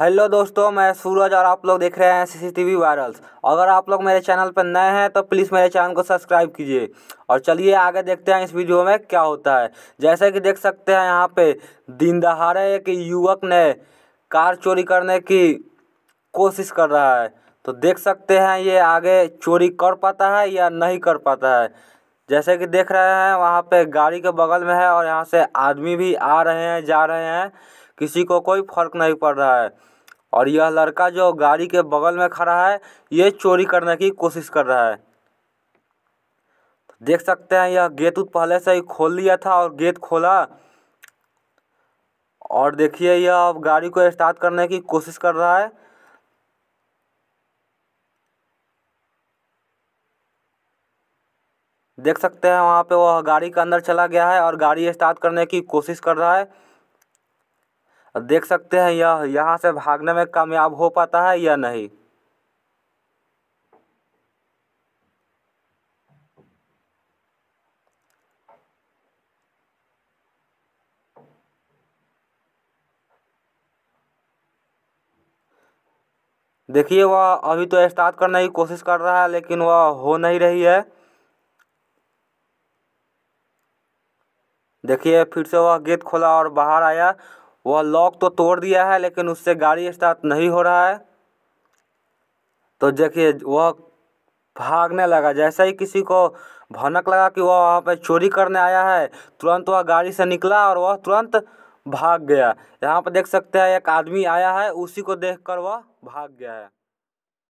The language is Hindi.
हेलो दोस्तों मैं सूरज और आप लोग देख रहे हैं सीसीटीवी वायरल्स अगर आप लोग मेरे चैनल पर नए हैं तो प्लीज़ मेरे चैनल को सब्सक्राइब कीजिए और चलिए आगे देखते हैं इस वीडियो में क्या होता है जैसे कि देख सकते हैं यहाँ पे दिन दहाड़े एक युवक ने कार चोरी करने की कोशिश कर रहा है तो देख सकते हैं ये आगे चोरी कर पाता है या नहीं कर पाता है जैसे कि देख रहे हैं वहाँ पे गाड़ी के बगल में है और यहाँ से आदमी भी आ रहे हैं जा रहे हैं किसी को कोई फर्क नहीं पड़ रहा है और यह लड़का जो गाड़ी के बगल में खड़ा है ये चोरी करने की कोशिश कर रहा है देख सकते हैं यह गेट उत पहले से ही खोल लिया था और गेट खोला और देखिए यह अब गाड़ी को स्टार्ट करने की कोशिश कर रहा है देख सकते हैं वहाँ पे वह गाड़ी के अंदर चला गया है और गाड़ी स्टार्ट करने की कोशिश कर रहा है देख सकते हैं यह यहाँ से भागने में कामयाब हो पाता है या नहीं देखिए वह अभी तो स्टार्ट करने की कोशिश कर रहा है लेकिन वह हो नहीं रही है देखिए फिर से वह गेट खोला और बाहर आया वह लॉक तो तोड़ दिया है लेकिन उससे गाड़ी स्टार्ट नहीं हो रहा है तो देखिए वह भागने लगा जैसा ही किसी को भनक लगा कि वह वहाँ पर चोरी करने आया है तुरंत वह गाड़ी से निकला और वह तुरंत भाग गया यहाँ पर देख सकते हैं एक आदमी आया है उसी को देखकर वह भाग गया है